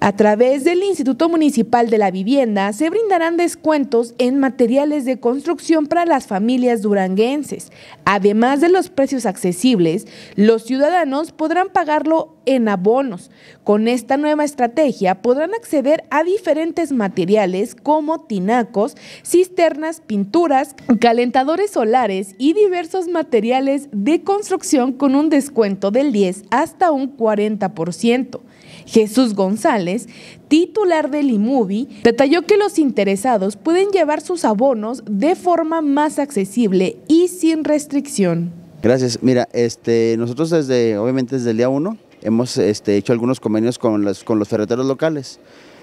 A través del Instituto Municipal de la Vivienda se brindarán descuentos en materiales de construcción para las familias duranguenses. Además de los precios accesibles, los ciudadanos podrán pagarlo en abonos. Con esta nueva estrategia podrán acceder a diferentes materiales como tinacos, cisternas, pinturas, calentadores solares y diversos materiales de construcción con un descuento del 10 hasta un 40%. Jesús González, titular del IMUBI, detalló que los interesados pueden llevar sus abonos de forma más accesible y sin restricción. Gracias. Mira, este, nosotros desde, obviamente desde el día 1 hemos este, hecho algunos convenios con los, con los ferreteros locales.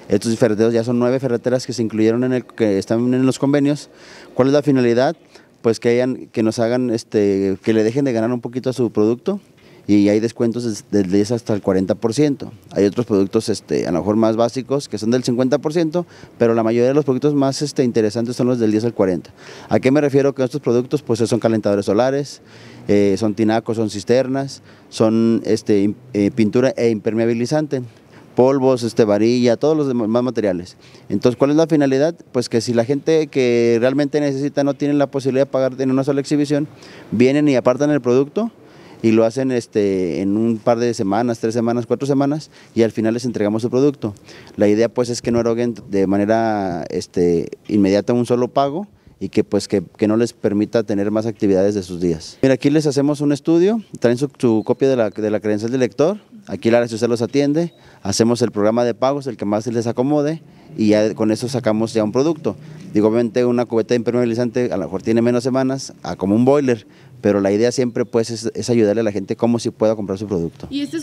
Estos ferreteros ya son nueve ferreteras que se incluyeron en el que están en los convenios. ¿Cuál es la finalidad? Pues que hayan, que nos hagan, este, que le dejen de ganar un poquito a su producto y hay descuentos del 10 hasta el 40%. Hay otros productos este, a lo mejor más básicos que son del 50%, pero la mayoría de los productos más este, interesantes son los del 10 al 40%. ¿A qué me refiero con estos productos? Pues son calentadores solares, eh, son tinacos, son cisternas, son este, eh, pintura e impermeabilizante polvos, este, varilla, todos los demás materiales. Entonces, ¿cuál es la finalidad? Pues que si la gente que realmente necesita no tiene la posibilidad de pagar en una sola exhibición, vienen y apartan el producto, y lo hacen este, en un par de semanas, tres semanas, cuatro semanas y al final les entregamos su producto. La idea pues es que no eroguen de manera este, inmediata un solo pago y que pues que, no les permita tener más actividades de sus días. Mira, aquí les hacemos un estudio, traen su, copia de la, de credencial del lector, aquí la área los atiende, hacemos el programa de pagos, el que más les acomode y ya con eso sacamos ya un producto. Digo, obviamente una cubeta impermeabilizante a lo mejor tiene menos semanas a como un boiler, pero la idea siempre pues es, ayudarle a la gente cómo si pueda comprar su producto. Este